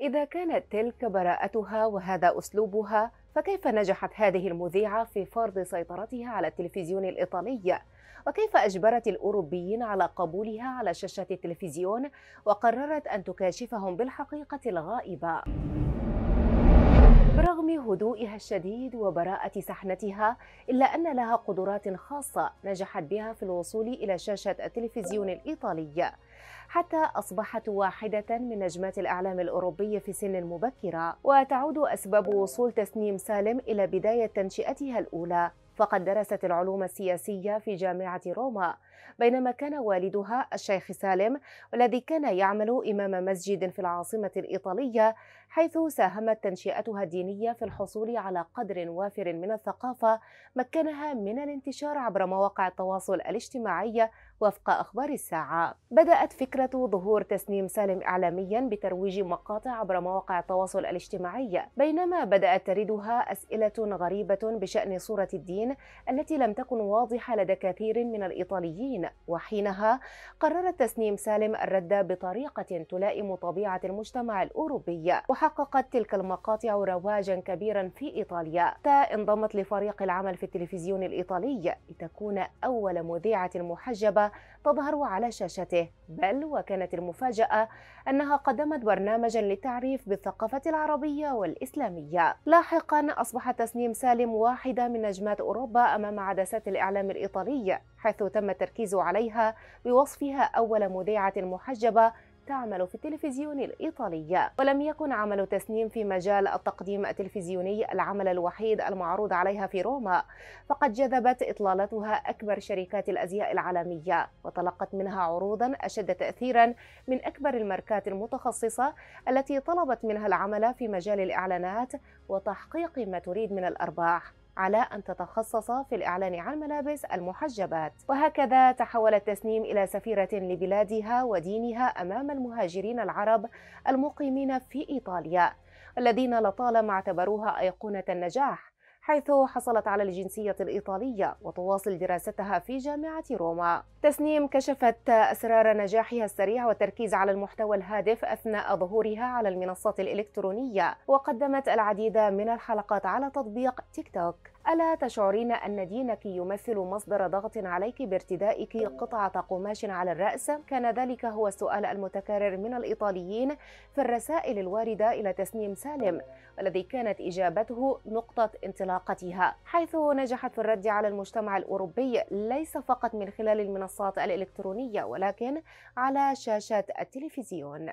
إذا كانت تلك براءتها وهذا أسلوبها فكيف نجحت هذه المذيعة في فرض سيطرتها على التلفزيون الإيطالي؟ وكيف أجبرت الأوروبيين على قبولها على شاشة التلفزيون وقررت أن تكاشفهم بالحقيقة الغائبة؟ بهدوئها الشديد وبراءة سحنتها إلا أن لها قدرات خاصة نجحت بها في الوصول إلى شاشة التلفزيون الإيطالي حتى أصبحت واحدة من نجمات الإعلام الأوروبي في سن مبكرة وتعود أسباب وصول تسنيم سالم إلى بداية تنشئتها الأولى فقد درست العلوم السياسية في جامعة روما بينما كان والدها الشيخ سالم والذي كان يعمل إمام مسجد في العاصمة الإيطالية حيث ساهمت تنشئتها الدينية في الحصول على قدر وافر من الثقافة مكنها من الانتشار عبر مواقع التواصل الاجتماعي وفق أخبار الساعة بدأت فكرة ظهور تسنيم سالم إعلاميا بترويج مقاطع عبر مواقع التواصل الاجتماعي بينما بدأت تردها أسئلة غريبة بشأن صورة الدين التي لم تكن واضحة لدى كثير من الإيطاليين وحينها قررت تسنيم سالم الرد بطريقة تلائم طبيعة المجتمع الأوروبي وحققت تلك المقاطع رواجا كبيرا في إيطاليا حتى انضمت لفريق العمل في التلفزيون الإيطالي لتكون أول مذيعة محجبة تظهر على شاشته بل وكانت المفاجأة أنها قدمت برنامجا للتعريف بالثقافة العربية والإسلامية لاحقا أصبحت تسنيم سالم واحدة من نجمات أوروبا أمام عدسات الإعلام الإيطالي حيث تم التركيز عليها بوصفها أول مذيعة محجبة تعمل في التلفزيون الإيطالية ولم يكن عمل تسنيم في مجال التقديم التلفزيوني العمل الوحيد المعروض عليها في روما فقد جذبت إطلالتها أكبر شركات الأزياء العالمية وتلقت منها عروضا أشد تأثيرا من أكبر الماركات المتخصصة التي طلبت منها العمل في مجال الإعلانات وتحقيق ما تريد من الأرباح على أن تتخصص في الإعلان عن ملابس المحجبات وهكذا تحول التسنيم إلى سفيرة لبلادها ودينها أمام المهاجرين العرب المقيمين في إيطاليا الذين لطالما اعتبروها أيقونة النجاح حيث حصلت على الجنسية الإيطالية وتواصل دراستها في جامعة روما. تسنيم كشفت أسرار نجاحها السريع والتركيز على المحتوى الهادف أثناء ظهورها على المنصات الإلكترونية، وقدمت العديد من الحلقات على تطبيق تيك توك. ألا تشعرين أن دينك يمثل مصدر ضغط عليك بارتدائك قطعة قماش على الرأس؟ كان ذلك هو السؤال المتكرر من الإيطاليين في الرسائل الواردة إلى تسنيم سالم والذي كانت إجابته نقطة انطلاقتها حيث نجحت في الرد على المجتمع الأوروبي ليس فقط من خلال المنصات الإلكترونية ولكن على شاشات التلفزيون